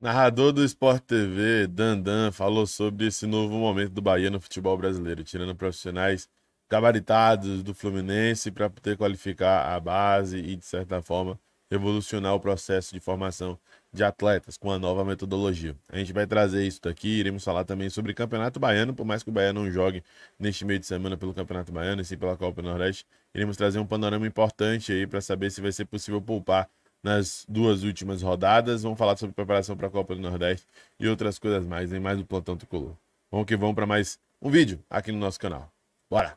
Narrador do Sport TV, Dandan, falou sobre esse novo momento do Bahia no futebol brasileiro, tirando profissionais gabaritados do Fluminense para poder qualificar a base e, de certa forma, revolucionar o processo de formação de atletas com a nova metodologia. A gente vai trazer isso daqui, iremos falar também sobre Campeonato Baiano, por mais que o Bahia não jogue neste meio de semana pelo Campeonato Baiano e sim pela Copa Nordeste, iremos trazer um panorama importante aí para saber se vai ser possível poupar nas duas últimas rodadas. Vamos falar sobre preparação para a Copa do Nordeste e outras coisas mais, nem mais do plantão tricolor. Vamos que vamos para mais um vídeo aqui no nosso canal. Bora!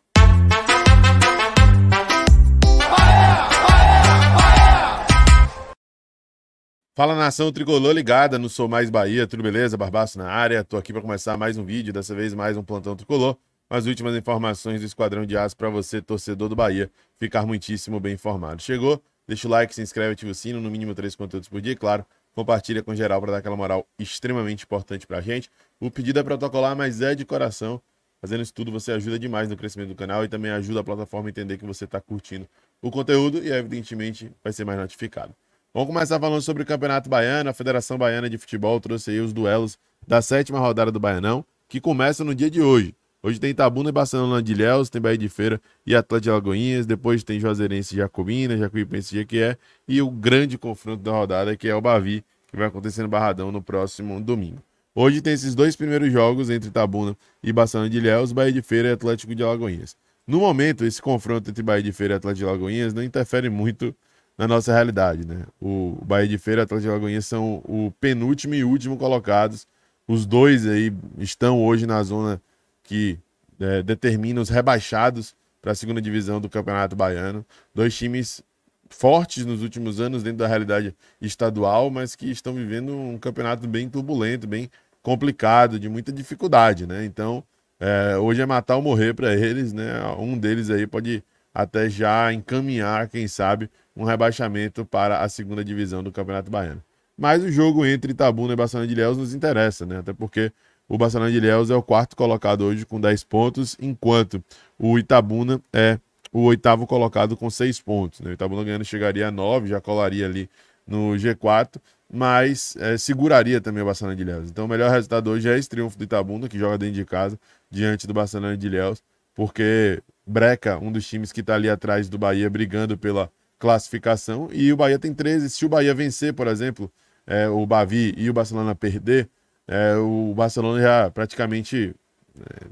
Fala nação tricolor ligada Não Sou Mais Bahia, tudo beleza? Barbaço na área, tô aqui para começar mais um vídeo, dessa vez mais um plantão tricolor. As últimas informações do Esquadrão de Aço para você, torcedor do Bahia, ficar muitíssimo bem informado. Chegou Deixa o like, se inscreve, ativa o sino, no mínimo três conteúdos por dia, e, claro. Compartilha com geral para dar aquela moral extremamente importante para a gente. O pedido é protocolar, mas é de coração. Fazendo isso tudo, você ajuda demais no crescimento do canal e também ajuda a plataforma a entender que você está curtindo o conteúdo e, evidentemente, vai ser mais notificado. Vamos começar falando sobre o Campeonato Baiano. A Federação Baiana de Futebol trouxe aí os duelos da sétima rodada do Baianão, que começa no dia de hoje. Hoje tem Tabuna e Barcelona de Léus, tem Bahia de Feira e Atlético de Alagoinhas, depois tem Juazeirense e Jacobina, Jacuipense e é. e o grande confronto da rodada que é o Bavi, que vai acontecer no Barradão no próximo domingo. Hoje tem esses dois primeiros jogos entre Tabuna e Barcelona de Léus, Bahia de Feira e Atlético de Alagoinhas. No momento, esse confronto entre Bahia de Feira e Atlético de Alagoinhas não interfere muito na nossa realidade, né? O Bahia de Feira e Atlético de Alagoinhas são o penúltimo e último colocados. Os dois aí estão hoje na zona que é, determina os rebaixados para a segunda divisão do Campeonato Baiano. Dois times fortes nos últimos anos dentro da realidade estadual, mas que estão vivendo um campeonato bem turbulento, bem complicado, de muita dificuldade, né? Então, é, hoje é matar ou morrer para eles, né? Um deles aí pode até já encaminhar, quem sabe, um rebaixamento para a segunda divisão do Campeonato Baiano. Mas o jogo entre Itabuna e Barcelona de Léus nos interessa, né? Até porque o Barcelona de Ilhéus é o quarto colocado hoje com 10 pontos, enquanto o Itabuna é o oitavo colocado com 6 pontos. Né? O Itabuna ganhando chegaria a 9, já colaria ali no G4, mas é, seguraria também o Barcelona de Ilhéus. Então o melhor resultado hoje é esse triunfo do Itabuna, que joga dentro de casa, diante do Barcelona de Ilhéus, porque breca um dos times que está ali atrás do Bahia, brigando pela classificação, e o Bahia tem 13. Se o Bahia vencer, por exemplo, é, o Bavi e o Barcelona perder, é, o Barcelona já praticamente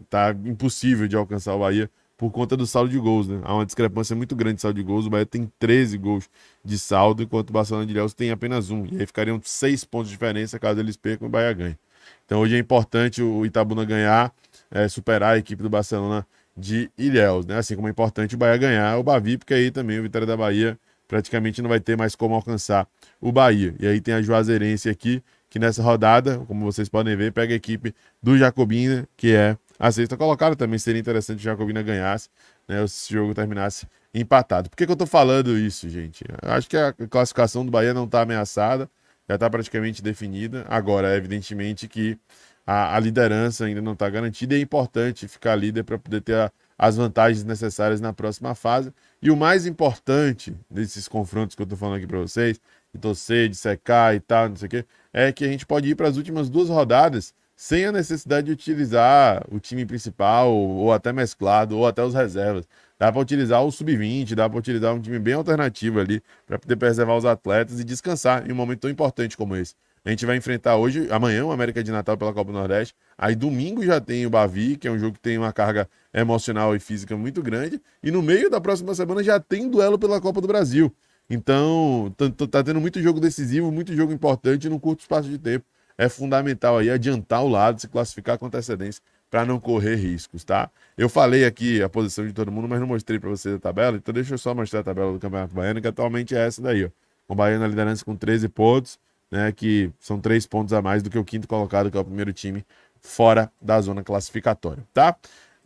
está é, impossível de alcançar o Bahia por conta do saldo de gols, né? Há uma discrepância muito grande de saldo de gols. O Bahia tem 13 gols de saldo, enquanto o Barcelona de Léo tem apenas um. E aí ficariam seis pontos de diferença caso eles percam e o Bahia ganhe. Então hoje é importante o Itabuna ganhar, é, superar a equipe do Barcelona de Ilhéus, né? Assim como é importante o Bahia ganhar o Bavi, porque aí também o Vitória da Bahia praticamente não vai ter mais como alcançar o Bahia. E aí tem a Juazeirense aqui, que nessa rodada, como vocês podem ver, pega a equipe do Jacobina, que é a sexta colocada. Também seria interessante o Jacobina ganhasse, né? Se o jogo terminasse empatado. Por que, que eu tô falando isso, gente? Eu acho que a classificação do Bahia não tá ameaçada, já tá praticamente definida. Agora, evidentemente que a, a liderança ainda não tá garantida e é importante ficar líder para poder ter a, as vantagens necessárias na próxima fase. E o mais importante desses confrontos que eu tô falando aqui para vocês, de torcer, de secar e tal, não sei o quê, é que a gente pode ir para as últimas duas rodadas sem a necessidade de utilizar o time principal, ou até mesclado, ou até os reservas. Dá para utilizar o sub-20, dá para utilizar um time bem alternativo ali, para poder preservar os atletas e descansar em um momento tão importante como esse. A gente vai enfrentar hoje, amanhã, o América de Natal pela Copa do Nordeste. Aí domingo já tem o Bavi, que é um jogo que tem uma carga emocional e física muito grande. E no meio da próxima semana já tem duelo pela Copa do Brasil. Então, tá, tá, tá tendo muito jogo decisivo, muito jogo importante num curto espaço de tempo. É fundamental aí adiantar o lado, se classificar com antecedência para não correr riscos, tá? Eu falei aqui a posição de todo mundo, mas não mostrei para vocês a tabela, então deixa eu só mostrar a tabela do Campeonato Baiano, que atualmente é essa daí, ó. O Baiano na liderança com 13 pontos, né, que são 3 pontos a mais do que o quinto colocado, que é o primeiro time fora da zona classificatória, tá?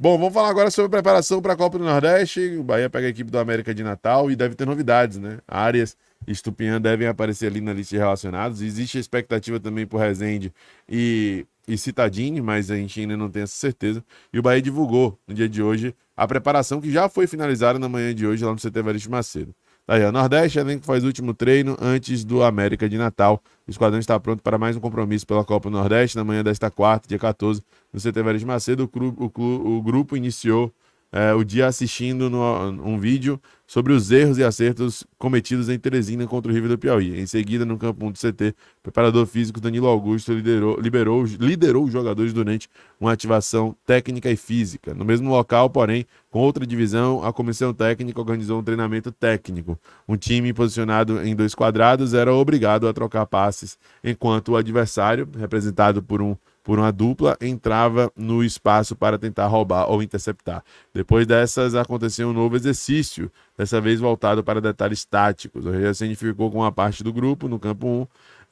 Bom, vamos falar agora sobre a preparação para a Copa do Nordeste. O Bahia pega a equipe do América de Natal e deve ter novidades, né? Áreas e Estupinhã devem aparecer ali na lista de relacionados. Existe a expectativa também por Rezende e, e Citadini, mas a gente ainda não tem essa certeza. E o Bahia divulgou no dia de hoje a preparação que já foi finalizada na manhã de hoje lá no CT Variste Macedo aí, ó. Nordeste elenco faz o último treino antes do América de Natal. O esquadrão está pronto para mais um compromisso pela Copa Nordeste na manhã desta quarta, dia 14, no CT de Macedo. O, clube, o, clube, o grupo iniciou é, o dia assistindo no, um vídeo sobre os erros e acertos cometidos em Teresina contra o River do Piauí. Em seguida, no campo 1 do CT, o preparador físico Danilo Augusto liderou, liberou, liderou os jogadores durante uma ativação técnica e física. No mesmo local, porém, com outra divisão, a comissão técnica organizou um treinamento técnico. Um time posicionado em dois quadrados era obrigado a trocar passes, enquanto o adversário, representado por um por uma dupla, entrava no espaço para tentar roubar ou interceptar. Depois dessas, aconteceu um novo exercício, dessa vez voltado para detalhes táticos. O Racing ficou com uma parte do grupo no campo 1,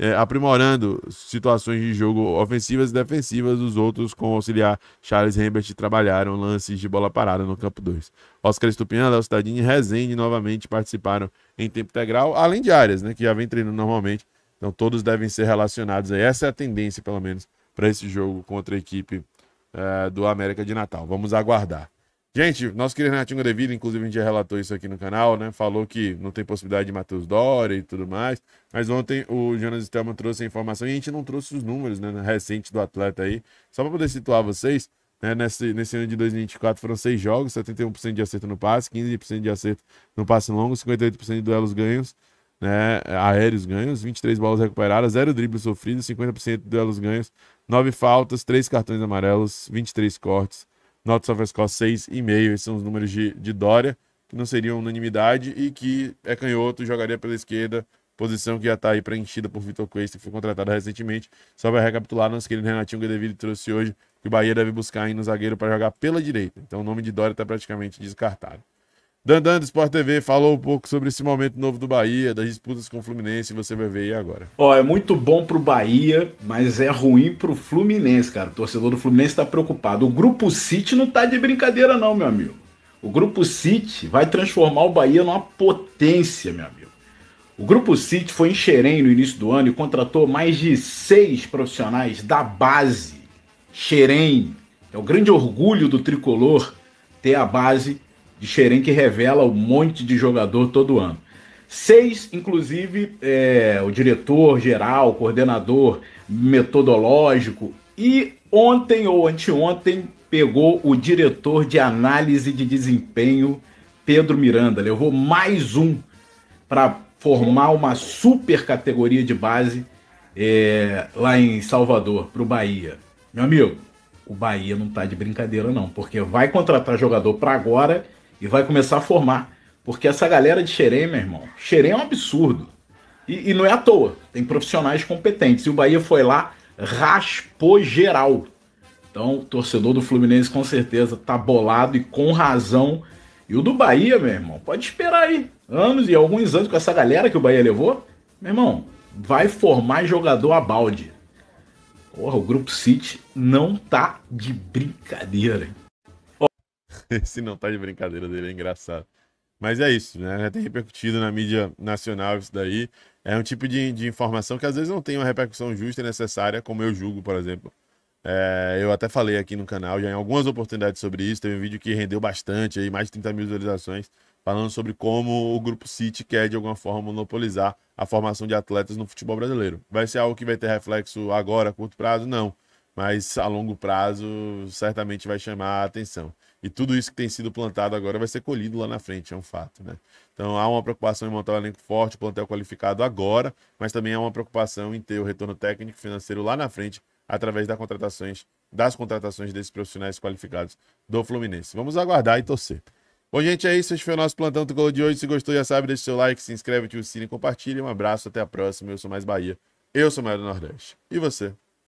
é, aprimorando situações de jogo ofensivas e defensivas. Os outros, com o auxiliar Charles Rembert, trabalharam lances de bola parada no campo 2. Oscar Estupian, Léo Cidadini e Rezende novamente participaram em tempo integral, além de áreas, né, que já vem treinando normalmente. Então todos devem ser relacionados aí. Essa é a tendência, pelo menos, para esse jogo contra a equipe é, do América de Natal. Vamos aguardar. Gente, nosso querido Renatinho devido, inclusive a gente já relatou isso aqui no canal, né? Falou que não tem possibilidade de Matheus Dória e tudo mais. Mas ontem o Jonas Estelman trouxe a informação e a gente não trouxe os números né, recentes do atleta aí. Só para poder situar vocês, né, nesse, nesse ano de 2024 foram seis jogos, 71% de acerto no passe, 15% de acerto no passe longo, 58% de duelos ganhos, né, aéreos ganhos, 23 bolas recuperadas, zero dribles sofridos, 50% de duelos ganhos, 9 faltas, 3 cartões amarelos, 23 cortes. Nota seis e 6,5. Esses são os números de, de Dória, que não seriam unanimidade e que é canhoto, jogaria pela esquerda, posição que já está aí preenchida por Vitor Cuesta, que foi contratado recentemente. Só vai recapitular, nosso querido Renatinho Guedevido trouxe hoje que o Bahia deve buscar ainda o zagueiro para jogar pela direita. Então o nome de Dória está praticamente descartado. Dandan Sport TV falou um pouco sobre esse momento novo do Bahia, das disputas com o Fluminense, você vai ver aí agora. Ó, é muito bom pro Bahia, mas é ruim pro Fluminense, cara. O torcedor do Fluminense tá preocupado. O Grupo City não tá de brincadeira não, meu amigo. O Grupo City vai transformar o Bahia numa potência, meu amigo. O Grupo City foi em Xerém no início do ano e contratou mais de seis profissionais da base. Xerém é o grande orgulho do tricolor ter a base de Xeren que revela um monte de jogador todo ano. Seis, inclusive, é, o diretor geral, coordenador metodológico, e ontem ou anteontem pegou o diretor de análise de desempenho, Pedro Miranda. Levou mais um para formar uma super categoria de base é, lá em Salvador, para o Bahia. Meu amigo, o Bahia não está de brincadeira, não, porque vai contratar jogador para agora e vai começar a formar. Porque essa galera de Xerém, meu irmão, Xerém é um absurdo. E, e, não é à toa, tem profissionais competentes. E o Bahia foi lá, raspou geral. Então, o torcedor do Fluminense com certeza tá bolado e com razão. E o do Bahia, meu irmão, pode esperar aí. Anos e alguns anos com essa galera que o Bahia levou. Meu irmão, vai formar jogador a balde. Porra, o Grupo City não tá de brincadeira. Hein? Esse não tá de brincadeira dele, é engraçado. Mas é isso, né? Já é tem repercutido na mídia nacional isso daí. É um tipo de, de informação que às vezes não tem uma repercussão justa e necessária, como eu julgo, por exemplo. É, eu até falei aqui no canal já em algumas oportunidades sobre isso. Teve um vídeo que rendeu bastante, aí, mais de 30 mil visualizações, falando sobre como o Grupo City quer, de alguma forma, monopolizar a formação de atletas no futebol brasileiro. Vai ser algo que vai ter reflexo agora, a curto prazo? Não. Mas a longo prazo, certamente vai chamar a atenção. E tudo isso que tem sido plantado agora vai ser colhido lá na frente, é um fato, né? Então há uma preocupação em montar um elenco forte, plantel qualificado agora, mas também há uma preocupação em ter o retorno técnico e financeiro lá na frente, através das contratações, das contratações desses profissionais qualificados do Fluminense. Vamos aguardar e torcer. Bom, gente, é isso. Esse foi o nosso Plantão do Gol de hoje. Se gostou, já sabe, deixe seu like, se inscreve, ativa o sino e compartilha. Um abraço, até a próxima. Eu sou Mais Bahia, eu sou Mário do Nordeste. E você?